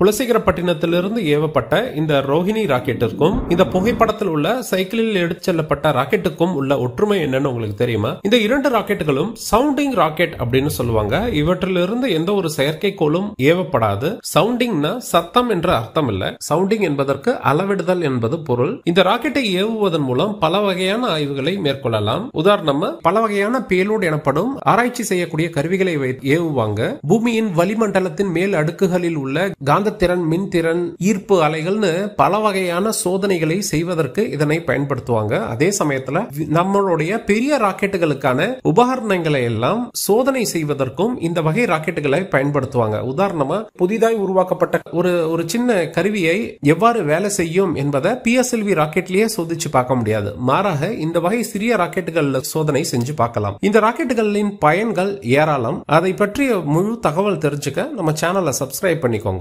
புலசிகரப்பட்டினத்திலிருந்து ஏவப்பட்ட இந்த ரோஹிணி ராக்கெட்டிற்கும் இந்த புகைப்படத்தில் உள்ள சைக்கிளில் எடுத்து செல்லப்பட்ட ராக்கெட்டுக்கும் உள்ள ஒற்றுமை என்னன்னு உங்களுக்கு தெரியுமா இந்த இரண்டு ராக்கெட்டுகளும் சவுண்டிங் ராக்கெட் அப்படின்னு சொல்லுவாங்க இவற்றிலிருந்து எந்த ஒரு செயற்கைக்கோளும் ஏவப்படாது சவுண்டிங்னா சத்தம் என்ற அர்த்தம் இல்ல சவுண்டிங் என்பதற்கு அளவிடுதல் என்பது பொருள் இந்த ராக்கெட்டை ஏவுவதன் மூலம் பல வகையான ஆய்வுகளை மேற்கொள்ளலாம் உதாரணமா பல வகையான பேலோடு எனப்படும் ஆராய்ச்சி செய்யக்கூடிய கருவிகளை ஏவுவாங்க பூமியின் வளிமண்டலத்தின் மேல் அடுக்குகளில் உள்ள காந்த காந்தத்திறன் மின்திறன் ஈர்ப்பு அலைகள்னு பல வகையான சோதனைகளை செய்வதற்கு இதனை பயன்படுத்துவாங்க அதே சமயத்துல நம்மளுடைய பெரிய ராக்கெட்டுகளுக்கான உபகரணங்களை எல்லாம் சோதனை செய்வதற்கும் இந்த வகை ராக்கெட்டுகளை பயன்படுத்துவாங்க உதாரணமா புதிதாய் உருவாக்கப்பட்ட ஒரு ஒரு சின்ன கருவியை எவ்வாறு வேலை செய்யும் என்பதை பிஎஸ்எல்வி ராக்கெட்லயே சோதிச்சு பார்க்க முடியாது மாறாக இந்த வகை சிறிய ராக்கெட்டுகள் சோதனை செஞ்சு பார்க்கலாம் இந்த ராக்கெட்டுகளின் பயன்கள் ஏராளம் அதை பற்றிய முழு தகவல் தெரிஞ்சுக்க நம்ம சேனலை சப்ஸ்கிரைப் பண்ணிக்கோங்க